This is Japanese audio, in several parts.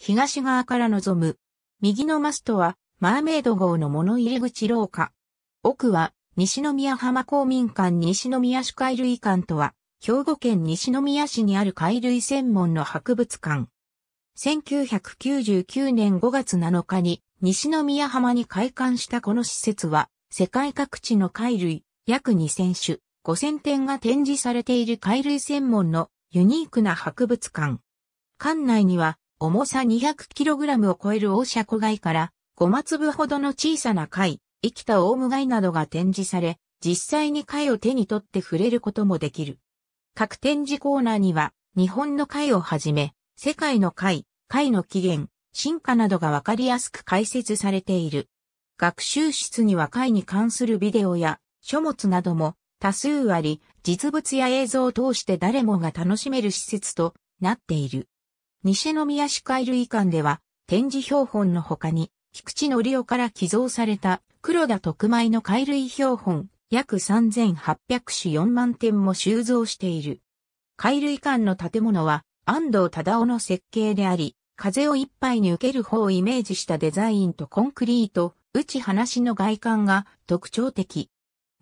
東側から望む。右のマストは、マーメイド号の物入り口廊下。奥は、西宮浜公民館西宮市海類館とは、兵庫県西宮市にある海類専門の博物館。1999年5月7日に、西宮浜に開館したこの施設は、世界各地の海類、約2000種、5000点が展示されている海類専門のユニークな博物館。館内には、重さ 200kg を超える大車庫貝から、5粒ほどの小さな貝、生きたオウム貝などが展示され、実際に貝を手に取って触れることもできる。各展示コーナーには、日本の貝をはじめ、世界の貝、貝の起源、進化などがわかりやすく解説されている。学習室には貝に関するビデオや書物なども多数あり、実物や映像を通して誰もが楽しめる施設となっている。西宮市海類館では、展示標本の他に、菊池則夫から寄贈された黒田特米の海類標本約3800種4万点も収蔵している。海類館の建物は安藤忠夫の設計であり、風を一杯に受ける方をイメージしたデザインとコンクリート、打ち話の外観が特徴的。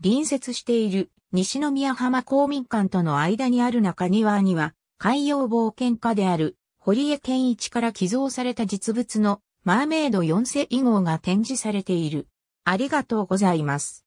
隣接している西宮浜公民館との間にある中庭には海洋冒険家である堀江謙一から寄贈された実物のマーメイド4世以号が展示されている。ありがとうございます。